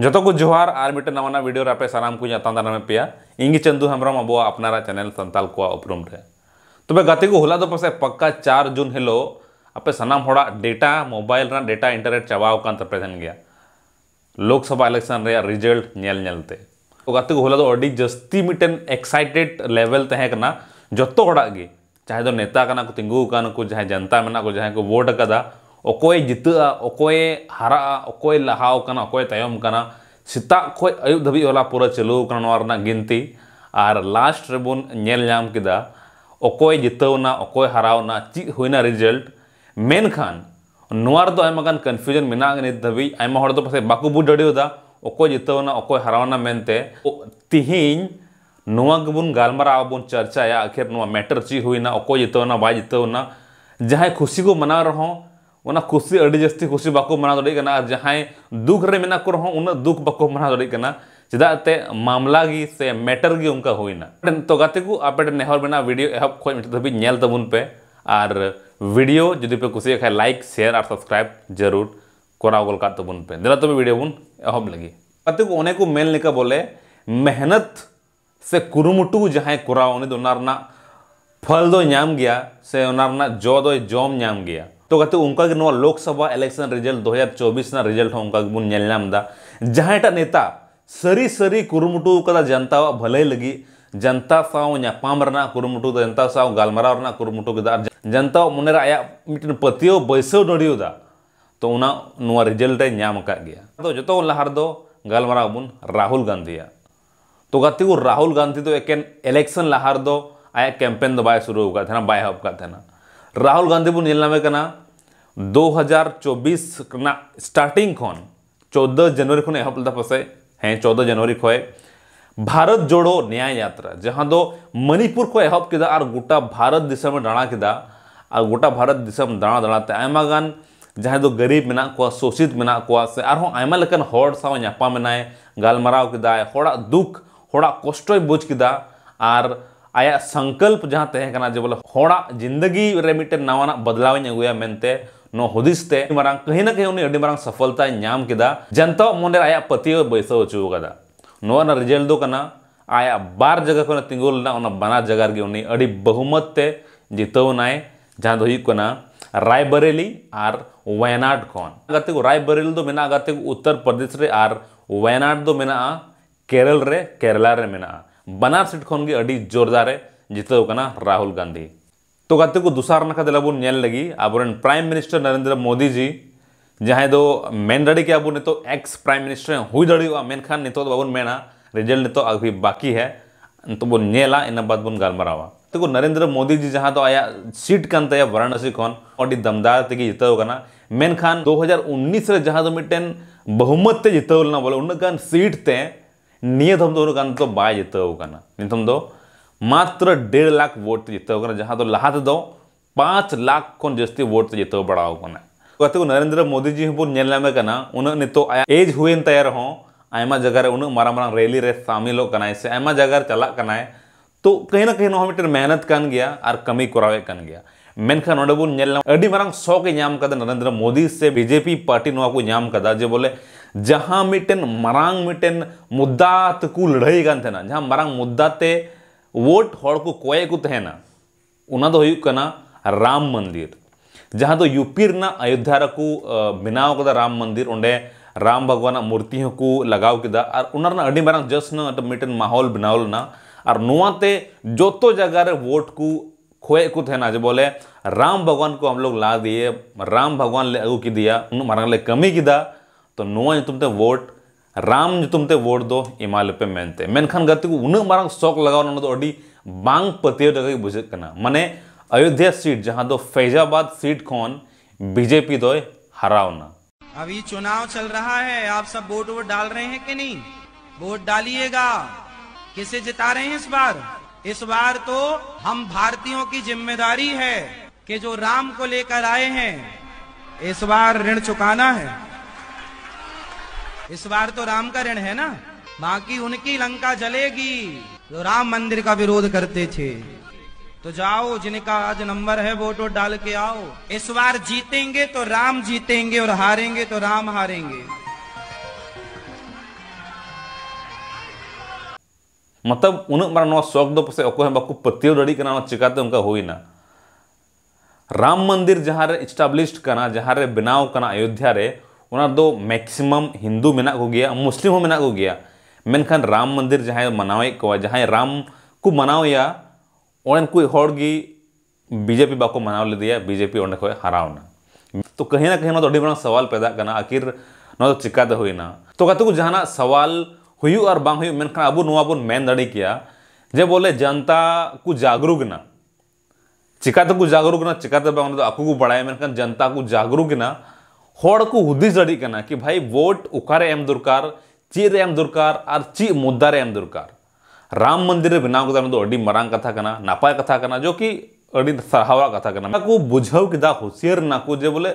जो को जोहार और मिट्टे नवाना वीडियो आप सामान को तांदा पे इन चंदू हेम्रम अब अपना चैनल सानताल को उपरूम तब तो गति को हुला होला पासे पक्का चार जून हिलो अपे सानाम डेटा मोबाइल डेटा इंटरनेट चाबावान तपे गया लोकसभा इलेक्शन रिजल्ट नेल नेलते तो गति को होला जस्ती मिट्टन एक्साइटेड लेवल तहकना जो चाहे तो नेता को तिंगू जनता मेना को जहाँ को वोट ᱚᱠᱚᱭ ᱡᱤᱛᱟᱹᱜᱼᱟ ᱚᱠᱚᱭᱮ ᱦᱟᱨᱟᱜᱼᱟ ᱚᱠᱚᱭ ᱞᱟᱦᱟᱣ ᱠᱟᱱᱟ ᱚᱠᱚᱭ ᱛᱟᱭᱚᱢ ᱠᱟᱱᱟ ᱥᱮᱛᱟᱜ ᱠᱷᱚᱱ ᱟᱹᱭᱩᱵ ᱫᱷᱟᱹᱵᱤᱡ ᱦᱚᱞᱟ ᱯᱩᱨᱟᱹ ᱪᱟᱹᱞᱩ ᱟᱠᱟᱱᱟ ᱱᱚᱣᱟ ᱨᱮᱱᱟᱜ ᱜᱤᱱᱛᱤ ᱟᱨ ᱞᱟᱥᱴ ᱨᱮᱵᱚᱱ ᱧᱮᱞ ᱧᱟᱢ ᱠᱮᱫᱟ ᱚᱠᱚᱭ ᱡᱤᱛᱟᱹᱣᱱᱟ ᱚᱠᱚᱭ ᱦᱟᱨᱟᱣᱱᱟ ᱪᱮᱫ ᱦᱩᱭᱱᱟ ᱨᱮᱡᱟᱞᱴ ᱢᱮᱱᱠᱷᱟᱱ ᱱᱚᱣᱟ ᱨᱮᱫᱚ ᱟᱭᱢᱟ ᱜᱟᱱ ᱠᱚᱱᱯᱷᱤᱭᱩᱡᱚᱱ ᱢᱮᱱᱟᱜᱼᱟ ᱱᱤᱛ ᱫᱷᱟᱹᱵᱤᱡ ᱟᱭᱢᱟ ᱦᱚᱲ ᱫᱚ ᱯᱟᱥᱮᱡ ᱵᱟᱠᱚ ᱵᱩᱡᱽ ᱫᱟᱲᱮᱭᱟᱫᱟ ᱚᱠᱚᱭ ᱡᱤᱛᱟᱹᱣᱱᱟ ᱚᱠᱚᱭ ᱦᱟᱨᱟᱣᱱᱟ ᱢᱮᱱᱛᱮ ᱛᱤᱦᱤᱧ ᱱᱚᱣᱟ ᱜᱮᱵᱚᱱ ᱜᱟᱞᱢᱟᱨᱟᱣ ᱵᱚᱱ ᱪᱟᱨᱪᱟᱭᱟ ᱟᱹᱠᱷᱤᱨ ᱱᱚᱣᱟ ᱢᱮᱴᱟᱨ ᱪᱮᱫ ᱦᱩᱭᱱᱟ ᱚᱠᱚᱭ ᱡᱤᱛᱟᱹᱣᱱᱟ ᱵᱟᱭ ᱡᱤᱛᱟᱹᱣᱱᱟ ᱡᱟᱦᱟᱸᱭ ᱠᱷᱩᱥᱤ ᱠᱚ ᱢᱟᱱᱟᱣ ᱨᱮᱦᱚᱸ खुशी अभी जस्ती खुशी बाको मना दिन तो जहाँ दुख रेना को हाँ, दुख बाको मना दिन तो चेदाते मामला की से मैटर की उनका होना तो गाते को आप नेहर में वीडियो एह खबन तो पे और वीडियो जी पे कुछ खाए लाइक शेयर और सब्सक्राइब जरूर करागल काबन पे वीडियो बन लगे गाते को मेल बोले मेहनत से कुरुमुटू जहां कराओ फल दो से जो दो जम तो कहते उनका लोकसभा इलेक्शन रिजल्ट दो हजार चौबीस रिजल्ट उनका जहाँ नेता सरी सरी कुरमुटू कदा जनता भले लगी जनता सापाम कुरमुटू जनता साव गलमारा कुरमुटू के जनता मन आया मिट्टी पतियो बैसव नड़ियोदा तो उना रिजल्ट तो जो लहार दो गलमारा बन राहुल गांधी तो गति राहुल गांधी तो एकेन इलेक्शन लहार दो आया कैंपेन बाय शुरू का बाय राहुल गांधी बो ᱧᱮᱞ ᱧᱟᱢᱮ हज़ार 2024 ᱨᱮᱱᱟᱜ ᱥᱴᱟᱨᱴᱤᱝ ᱠᱷᱚᱱ 14 ᱡᱟᱱᱩᱣᱟᱨᱤ ᱠᱷᱚᱱ ᱮᱦᱚᱵ ᱞᱮᱫᱟ ᱯᱟᱥᱮ ᱦᱮᱸ 14 भारत जोड़ो न्याय यात्रा जहां दो मणिपुर को एहब के और गोटा भारत दिसम दाड़ा के और गोटा भारत दिसम दाड़ा दाड़ाते गान जहां दो गरीब मेना को शोषित मेना को से हाँ, आमा लेकन होड़ साव के दुख होड़ा कष्ट बुझ के और आया संकल्प जहाँ तहकना जे बोले होड़ा जिंदगी रे मिटे नवाना बदलाव अगुया मेनते नो ते कहीं ना कहीं उन्हें अड़ी सफलता नाम किदा जनता मोने आया पतियो बैसो हचू कदा रिजल्ट दो आया बार जगह को तिंगो बना जगह रे उन्हें अड़ी बहुमत ते जहाँ तो दो रायबरेली और वायनाड खन रायबरेली उत्तर प्रदेश रे और वायनाड केरल रे केरला रे मेना बनार सीट अड़ी जोरदार जितना राहुल गांधी तो गाते को दुसार नाखा दिलाबूल लगी अब प्राइम मिनिस्टर नरेंद्र मोदी जी जहां दो मेन दड़ी के अब तो एक्स प्राइम मिनिस्टर हो दिन मेखान नित मेना रिजल्ट नित तो अभी बाकी है तो बोला इन बात बन गारा तो नरेंद्र मोदी जी जहां तो आया सीट कान वाराणसी वाराणसी अभी दमदार तक जितना मेखान दो हजार उन्नीस जहां तो मिट्टन बहुमत जितना बोले उन्न सीट ते नियम दो बै जितना मात्र डेढ़ लाख वोट तो जितना जहाँ तो लहा पाँच लाख खन जस्ती वोट जितना बड़ा तो नरेंद्र मोदी जी हमें उन्हें नित तो एज हुएन तय रहा जगह उन्हें मारा मारा रैली रे से जगह चलाना तो कहीं ना कहीं मिट्टे मेहनत कान गया और कमी करावे कान गया मेनखान शौक नरेंद्र मोदी से बीजेपी पार्टी को जे बोले जहां मिटेन मरांग मिटेन मुद्दात को लड़ाई गान थे जहां मरांग मुद्दाते वोट हर को कय को राम मंदिर जहां तो यूपी अयोध्या को बनाव कदा राम मंदिर अंडे राम भगवान मूर्ति को लगाव किया और मारा जश्न मिटेन माहौल बनाव लेना और नाते जो तो जगार वोट को खोए को थेना जो बोले राम भगवान को हम लोग ला दिए राम भगवान ले अगू कि मारा ले कमी किया तो नुआते वोट राम जुते वोट दो इमाल पे मनते मेखान गति को उन शक लगा पतियों जगह बुझे माने अयोध्या सीट जहां दो फैजाबाद सीट खन बीजेपी दो हरावना अभी चुनाव चल रहा है आप सब वोट वोट डाल रहे हैं कि नहीं वोट डालिएगा किसे जिता रहे हैं इस बार इस बार तो हम भारतीयों की जिम्मेदारी है कि जो राम को लेकर आए हैं इस बार ऋण चुकाना है इस बार तो राम का ऋण है ना बाकी उनकी लंका जलेगी जो तो राम मंदिर का विरोध करते थे तो जाओ जिनका आज नंबर है वोट वोट डाल के आओ इस बार जीतेंगे तो राम जीतेंगे और हारेंगे तो राम हारेंगे मतलब उनक शौक दो पासे अको बाको करना चिका तो उनका हुई ना राम मंदिर जहाँ स्टाब्लिश जहाँ बनाव अयोध्या रे मैक्सिमम हिंदू मेना को गया मुस्लिम हो मेना को गया मेनखान राम मंदिर जहाँ मनावे को जहाँ राम को मनावे उनको बीजेपी बाको मनाव लेदिया बीजेपी ओंडे खोए हरावना तो कहीं ना कहीं तो बड़ा सवाल पैदा करना आखिर ना तो चिकाते होना तो कहते को जहाँ सवाल हुई और बांग हुयू मेनखान अब नवा बन मेन दड़ी किया जे बोले जनता को जागरूक ना चिकाते को जागरूक ना चिकाते बांग तो आपको को बड़ाया मेनखान जनता को जागरूक ना ᱦᱚᱲ ᱠᱚ ᱦᱩᱫᱤᱥ ᱫᱟᱲᱮᱭᱟᱜ ᱠᱟᱱᱟ ᱠᱤ ᱵᱷᱟᱭ ᱵᱷᱳᱴ ᱚᱠᱟᱨᱮ ᱮᱢ ᱫᱚᱨᱠᱟᱨ ᱪᱮᱫ ᱨᱮ ᱮᱢ ᱫᱚᱨᱠᱟᱨ ᱟᱨ ᱪᱮᱫ ᱢᱩᱫᱽᱫᱟ ᱨᱮ ᱮᱢ ᱫᱚᱨᱠᱟर ᱨᱟᱢ ᱢᱚᱱᱫᱤᱨ ᱨᱮ ᱵᱮᱱᱟᱣ ᱠᱮᱫᱟ ᱚᱱᱟ ᱫᱚ ᱟᱹᱰᱤ ᱢᱟᱨᱟᱝ ᱠᱟᱛᱷᱟ ᱠᱟᱱᱟ ᱱᱟᱯᱟᱭ ᱠᱟᱛᱷᱟ ᱠᱟᱱᱟ ᱡᱚ ᱠᱤ ᱟᱹᱰᱤ ᱥᱟᱨᱦᱟᱣᱟᱜ ᱠᱟᱛᱷᱟ ᱠᱟᱱᱟ ᱚᱱᱟ ᱠᱚ ᱵᱩᱡᱷᱟᱹᱣ ᱠᱮᱫᱟ ᱦᱩᱥᱤᱭᱟᱹᱨ ᱱᱟᱠᱚ ᱡᱮ ᱵᱚᱞᱮ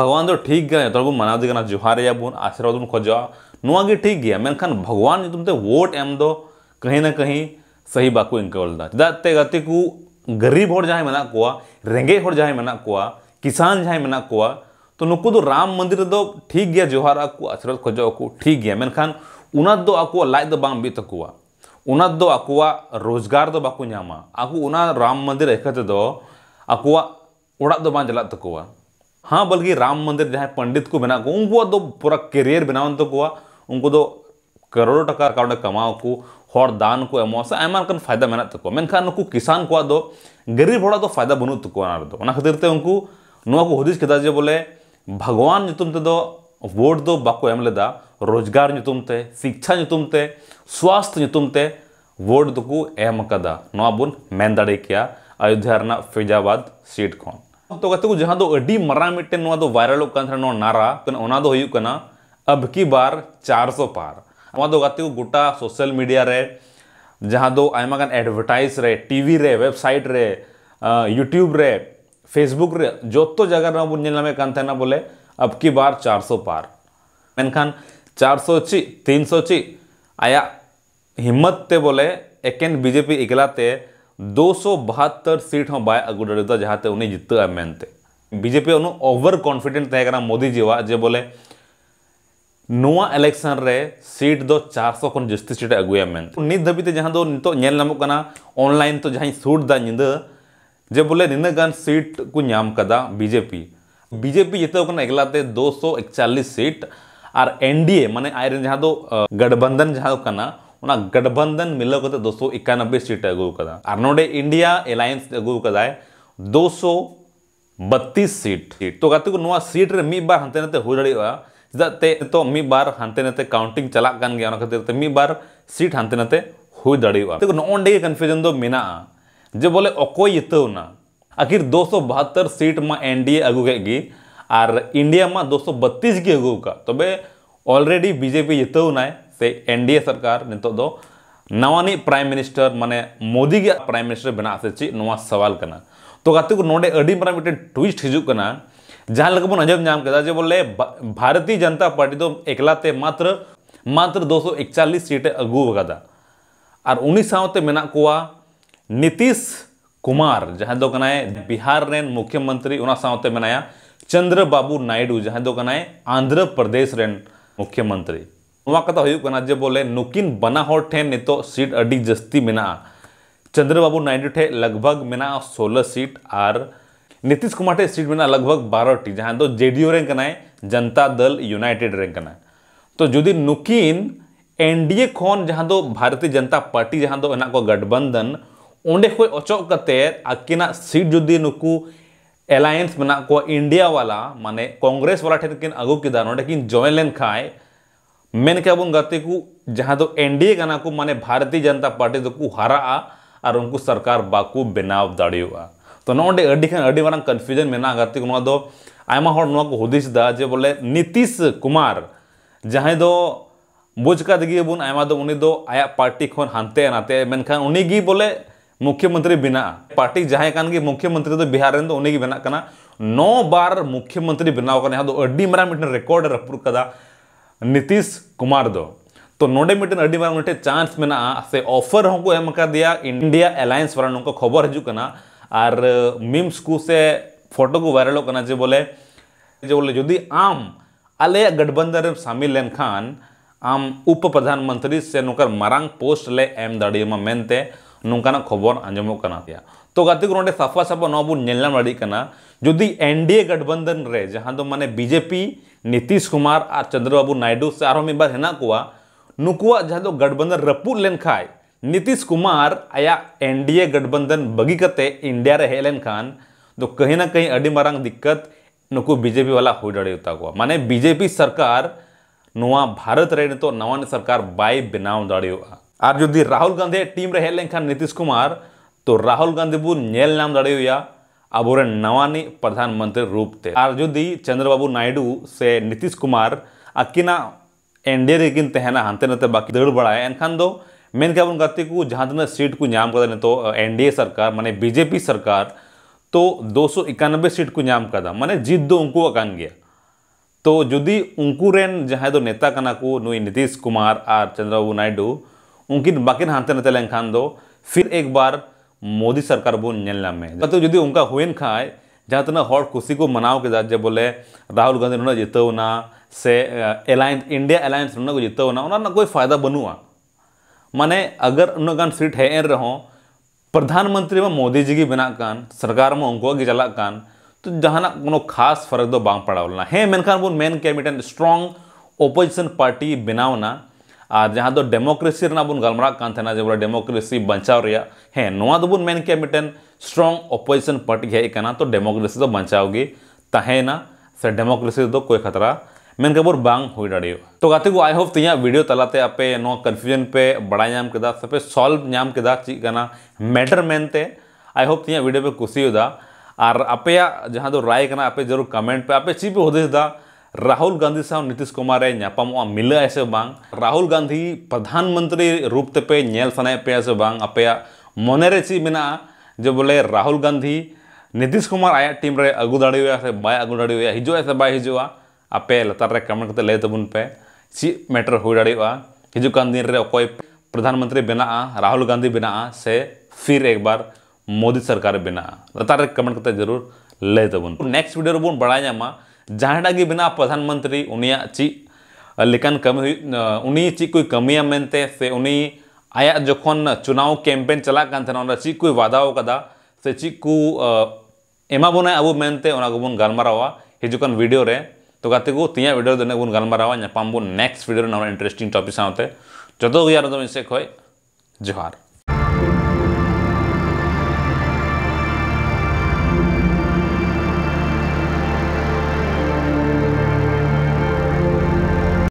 ᱵᱷᱟᱜᱽᱣᱟᱱ ᱫᱚ ᱴᱷᱤᱠ ᱜᱮᱭᱟ ᱡᱚᱛᱚ ᱵᱚᱱ ᱢᱟᱱᱟᱣ ᱫᱮ ᱠᱟᱱᱟ ᱡᱚᱦᱟᱨᱮᱭᱟ ᱵᱚᱱ ᱟᱥᱤᱨᱵᱟᱫ ᱵᱚᱱ ᱠᱷᱚᱡᱚᱜᱼᱟ ᱱᱚᱣᱟ ᱜᱮ ᱴᱷᱤᱠ ᱜᱮᱭᱟ ᱢᱮᱱᱠᱷᱟᱱ ᱵᱷᱟᱜᱽᱣᱟᱱ ᱧᱩᱛᱩᱢ ᱛᱮ ᱵᱷᱳᱴ ᱮᱢ ᱫᱚ कहीं ना कहीं सही बाको इनकवलदा चेदाते गति को गरीब हर जहाँ मेना रेंगे हर जहाँ मेना किसान जहाँ मेना तो नुक राम मंदिर दो ठीक गया जोहार आपको आशीर्वाद खोज को ठीक गया मेखान उना दो आपको लाइ दो बाम बीत को उना दो आपको रोजगार दो बाको नामा आपको उना राम मंदिर एखते दो आपको ओडा दो बाम जला तक हाँ बल्कि राम मंदिर जहां पंडित को बना को उनको दो पूरा करियर बनाव तक तो उनको दो करोड़ो टका काउंड कमाओ को हर दान को एमोसा फायदा मेना तक मेनखान नुक किसान को गरीब होड़ा फायदा बनू तक खातिर ते उनको नुआ को हदीस किया जे बोले भगवान वोट दो बाको एम लेदा रोजगार नितुम शिक्षा नितुम स्वास्थ्य नितुम वोट दो को एम कदा नवा बुन मेन दाड़े किया अयोध्या रना फैजाबाद सीट खन तो कहते को जहां दो अडी मरा मिटे नवा दो वायरल कन था नारा कन तो ओना दो होयु कना अब की बार 400 पार नवा दो कहते को गोटा सोशल मीडिया रे जहां दो आयमा कन एडवर्टाइज रे टीवी रे वेबसाइट रे यूट्यूब रे ᱯᱷᱮᱥᱵᱩᱠ ᱨᱮ ᱡᱚᱛᱚ ᱡᱟᱭᱜᱟ ᱨᱮ ᱵᱚᱱ ᱧᱮᱞ ᱧᱟᱢᱮᱫ ᱠᱟᱱ ᱛᱟᱦᱮᱱᱟ ᱵᱚᱞᱮ ᱟᱵᱠᱤ ᱵᱟᱨ 400 पार मेनखान 400 ची तीन सौ ची आया हिम्मत ते बोले एकेन बीजेपी इकलाते बहत्तर सीट हम बाय अगुडा जहाते उन्हें जितता मेनते बीजेपी उन ओवर कॉन्फिडेंट तहे करना मोदी जीवा जे बोले नोआ इलेक्शन रे सीट दो चार सौ जस्ती सीट अगुया मेन नित धबिते जहाँ दो नितो नेल ऑनलाइन तो जहाँ सूट दा निंदा जे बोले निगान सीट को नाम का बीजेपी बीजेपी जितने एगलाते दो सौ एकचालीस सीट और एनडीए माने आयरन जहाँ दो गठबंधन जहाँ उना गठबंधन मिलो को तो दो सौ एकानब्बे सीट अगुका और नो इंडिया एलायंस अगुका दो सौ बत्तीस सीट तो गति को सीट रे बार हाते नाते हो चाहते तो बार हाते नाते काउंटिंग चलाक खातर तो बार सीट हाते नाते हो दिखा तो नौ मेरा जे बोले अकोई जितना आखिर दो सौ बहत्तर सीट में एन डी ए अगुगे और इंडिया में दो सौ बत्तीस गे तब तबे ऑलरेडी बीजेपी जितना से एन डी ए सरकार नित तो नवानी प्राइम मिनिस्टर माने मोदी के प्राइम मिनिस्टर बना से ची नवा सवाल करना तो गाते को नोडे अडी मिटे ट्विस्ट हजू कना जहां लगे अजब नाम कदा जे बोले भारतीय जनता पार्टी तो एकलाते मात्र मात्र 241 सीटें अगुवकदा और उन्हीं साथ मेना कोआ नीतीश कुमार जहां दो बिहार रे मुख्यमंत्री उना साउते मनाया चंद्रबाबू नायडू जहां दो आंध्र प्रदेश रे मुख्यमंत्री कथा कता जे बोले नुकिन बना हो ठे नितो सीट अडी जस्ती चंद्र बाबू नायडू ठे लगभग मिना 16 सीट आर नीतीश कुमार ठे सीट मिना लगभग 12 टी जहां दो जेडीयू रे कनाए जनता दल यूनाइटेड रे कनाए तो जदि नुकिन एनडीए खोन जहां दो भारतीय जनता पार्टी जहां दो एना को गठबंधन ᱚᱸᱰᱮ ᱠᱷᱚᱡ ᱚᱪᱚᱜ ᱠᱟᱛᱮ ᱟᱹᱠᱤᱱᱟᱜ ᱥᱤᱴ ᱡᱩᱫᱤ ᱱᱩᱠᱩ एलायंस बना को इंडिया वाला माने कांग्रेस वाला ठेक किन अगु जयन लेन खाए मेन के बन गते को जहां तो एनडीए गना को माने भारतीय जनता पार्टी दो तो को हरा और उनको सरकार बाको बनाव दाड़ा तो नोडे अडी खान अडी वाला को दो दा जे बोले नीतीश कुमार जहां दो बुझका का आया पार्टी खन हानते नाते मेनखान उनी बोले मुख्यमंत्री बिना पार्टी जहां कान मुख्यमंत्री तो बिहार रेन तो उन्हें बना कना नौ बार मुख्यमंत्री बना कना यहाँ तो अड्डी नीतीश कुमार दो तो नोडे मिटन अड्डी मरा मिटे चांस में ना से ऑफर हमको एम कर दिया इंडिया अलायंस वाला उनको खबर हजू कना और मीम्स को से फोटो को वायरल करना जे बोले जे बोले जुदी आम अले गठबंधन शामिल लेन खान आम उप प्रधानमंत्री से नोकर मारंग पोस्ट ले एम दाड़ियों में मेनते ᱱᱚᱝᱠᱟᱱᱟᱜ खबर ᱟᱸᱡᱚᱢᱚᱜ तो गति को साफा साफा नोबा जुदी ए गठबंधन रे जहां दो तो माने बीजेपी नीतीश कुमार और चंद्रबाबू नायडू से और मिबार हेना नुकुआ जहां तो गठबंधन रपूद लेन खाय नीतीश कुमार आया ए गठबंधन बगी कते इंडिया रे हेलेन खान दो तो कहीं ना कहीं अड़ी मारंग दिक्कत नुक बीजेपी वाला हो दड़ेता को माने बीजेपी सरकार भारत रे तो सरकार बाय बनाव दड़ेगा और जो राहुल गांधी टीम रे हेड नीतीश कुमार तो राहुल गांधी बो नाम दाड़ेया अब नवानी प्रधानमंत्री रूप ते और जो चंद्रबाबू नायडू से नीतीश कुमार अकिना डी ए तहना हाते नाते बाकी दड़ बड़ा एन दो मेन क्या बन गति को जहाँ तना सीट को नाम कदा तो एनडीए सरकार माने बीजेपी सरकार तो दो सौ इक्यानबे सीट को नाम कदा माने जीत दो उनको अकान गया तो जुदी उनको नेता नीतीश कुमार और चंद्रबाबू नायडू ᱩᱱᱠᱤᱱ बाकी ᱦᱟᱱᱛᱮ नाते लेखान फिर ᱯᱷᱤᱨ बार मोदी सरकार बो नमे तो जो उनका हुए खाए जहाँ तक हर खुशी को मनाव के जे बोले राहुल गांधी ना जितना से एलायंस इंडिया एलायंस को जितना कोई फायदा बनूआ माने अगर उनगान सीट हे एन रहो प्रधानमंत्री में मोदी जी की बनाकान सरकार में उनको चलान तो जहाँ को खास फरक तो बा पड़ा लेना हे मेनखान बोन मेन के मिटन स्ट्रॉन्ग ओपोजिशन पार्टी बनावना और जहाँ दो डेमोक्रेसी बन गलमरा जे डेमोक्रेसी बचाव हे नवा दबन के मिटन स्ट्रॉन्ग ऑपोजिशन पार्टी हे तो डेमोक्रेसी तो बचाव गे तहना से डेमोक्रेसी तो कोई खतरा मन के बोर बांग हो दाड़े तो गाते को आई होप तीन वीडियो तलाते आपे कन्फ्यूजन पे बड़ा के से पे सॉल्व नाम के चीकना मैटर मेनते आई होप तीन वीडियो पे कुशीदा और आपे जहाँ दो राय आपे जरूर कमेंट पे आपे चीज पे हदेसा राहुल गांधी सा नीतीश कुमार रे ᱧᱟᱯᱟᱢᱚᱜᱼᱟ ᱢᱤᱞᱟᱹ राहुल गांधी प्रधानमंत्री रूप ᱜᱟᱱᱫᱷᱤ ᱯᱨᱚᱫᱷᱟᱱ ᱢᱚᱱᱛᱨᱤ ᱨᱩᱯ ᱛᱮᱯᱮ ᱧᱮᱞ ᱥᱟᱱᱟᱭᱮᱫ ᱯᱮᱭᱟ ᱥᱮ ᱵᱟᱝ ᱟᱯᱮᱭᱟᱜ ᱢᱚᱱᱮ ᱨᱮ ᱪᱮᱫ नीतीश कुमार आया टीम रे अगू बै से बाय अगू हजू से बै हजूआ आपे लतारे कमेंट करते लैताबन पे ची मैटर हो दाड़िया दिन अकोय प्रधानमंत्री बना राहुल गांधी बना से फिर एक बार मोदी सरकार बना लतारे कमेंट करते जरूर लैताबन नेक्स्ट वीडियो बड़ा बड़ा जहाँटा बना प्रधानमंत्री उनिया ची कमी उनी ची कोई कमिया मेनते से उनी आया जख चुनाव कैम्पेन चलाकर चीज कोई वादाओ कदा से ची को एमा बोने अब मेनते गलमारा हजन वीडियो तो गति को तीन भिडियो दिन बन गलमारा बो नेक्स्ट भिडियो इंटरेस्टिंग टॉपिक जो गया मिसे खो जोहार